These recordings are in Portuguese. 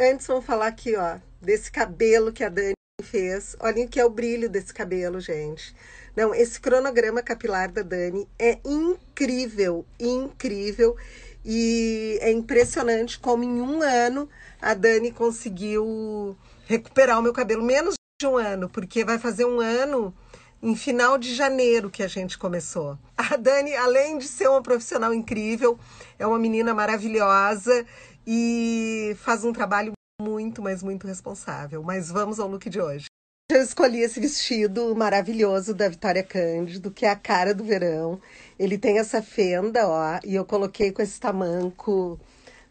Antes vamos falar aqui, ó, desse cabelo que a Dani fez. Olhem que é o brilho desse cabelo, gente. Não, esse cronograma capilar da Dani é incrível, incrível. E é impressionante como em um ano a Dani conseguiu recuperar o meu cabelo. Menos de um ano, porque vai fazer um ano em final de janeiro que a gente começou. A Dani, além de ser uma profissional incrível, é uma menina maravilhosa e faz um trabalho muito, mas muito responsável. Mas vamos ao look de hoje. Eu escolhi esse vestido maravilhoso da Vitória Cândido, que é a cara do verão. Ele tem essa fenda, ó, e eu coloquei com esse tamanco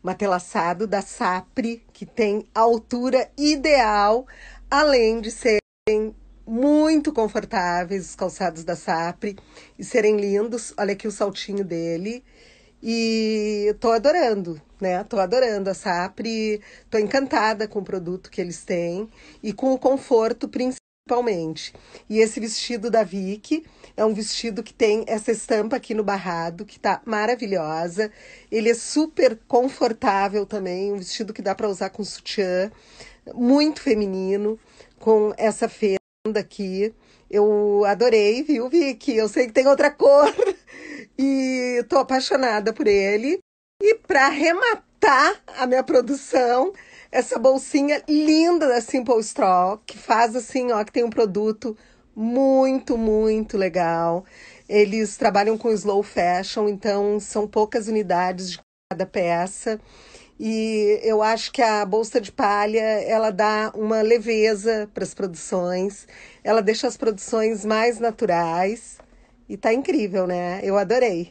matelassado da Sapri, que tem a altura ideal, além de serem muito confortáveis os calçados da Sapre e serem lindos. Olha aqui o saltinho dele. E tô adorando, né? Tô adorando a Sapre, tô encantada com o produto que eles têm e com o conforto principalmente. E esse vestido da Vicky é um vestido que tem essa estampa aqui no barrado, que tá maravilhosa. Ele é super confortável também, um vestido que dá para usar com sutiã, muito feminino, com essa feira aqui. Eu adorei, viu, Vicky? Eu sei que tem outra cor e tô apaixonada por ele. E para arrematar a minha produção, essa bolsinha linda da Simple Straw, que faz assim, ó, que tem um produto muito, muito legal. Eles trabalham com slow fashion, então são poucas unidades de cada peça e eu acho que a bolsa de palha, ela dá uma leveza para as produções, ela deixa as produções mais naturais e tá incrível, né? Eu adorei.